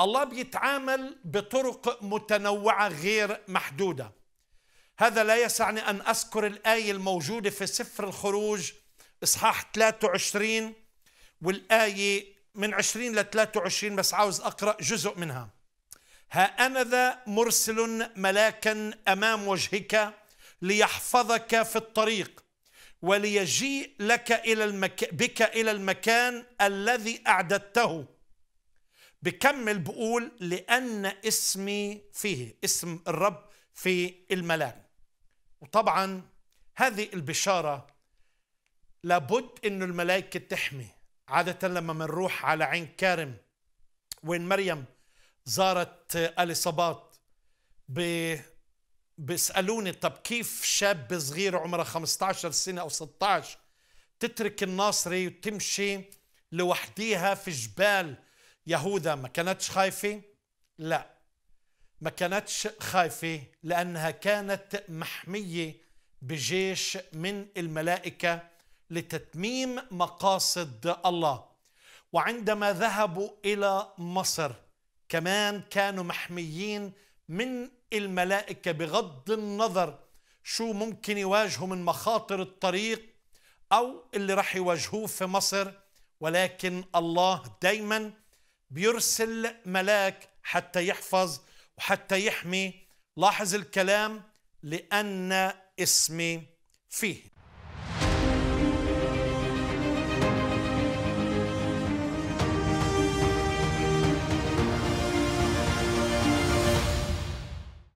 الله بيتعامل بطرق متنوعة غير محدودة هذا لا يسعني أن أذكر الآية الموجودة في سفر الخروج إصحاح 23 والآية من 20 ل 23 بس عاوز أقرأ جزء منها ها أنا ذا مرسل ملاكا أمام وجهك ليحفظك في الطريق وليجيء لك إلى المك... بك إلى المكان الذي أعددته بكمل بقول لأن اسمي فيه اسم الرب في الملام وطبعا هذه البشارة لابد أنه الملائكة تحمي عادة لما بنروح على عين كارم وين مريم زارت أليصابات بيسألوني طب كيف شاب صغير عمره 15 سنة أو 16 تترك الناصري وتمشي لوحديها في جبال يهوذا ما كانتش خايفة؟ لا ما كانتش خايفة لأنها كانت محمية بجيش من الملائكة لتتميم مقاصد الله وعندما ذهبوا إلى مصر كمان كانوا محميين من الملائكة بغض النظر شو ممكن يواجهوا من مخاطر الطريق أو اللي راح يواجهوه في مصر ولكن الله دايماً بيرسل ملاك حتى يحفظ وحتى يحمي لاحظ الكلام لأن اسمي فيه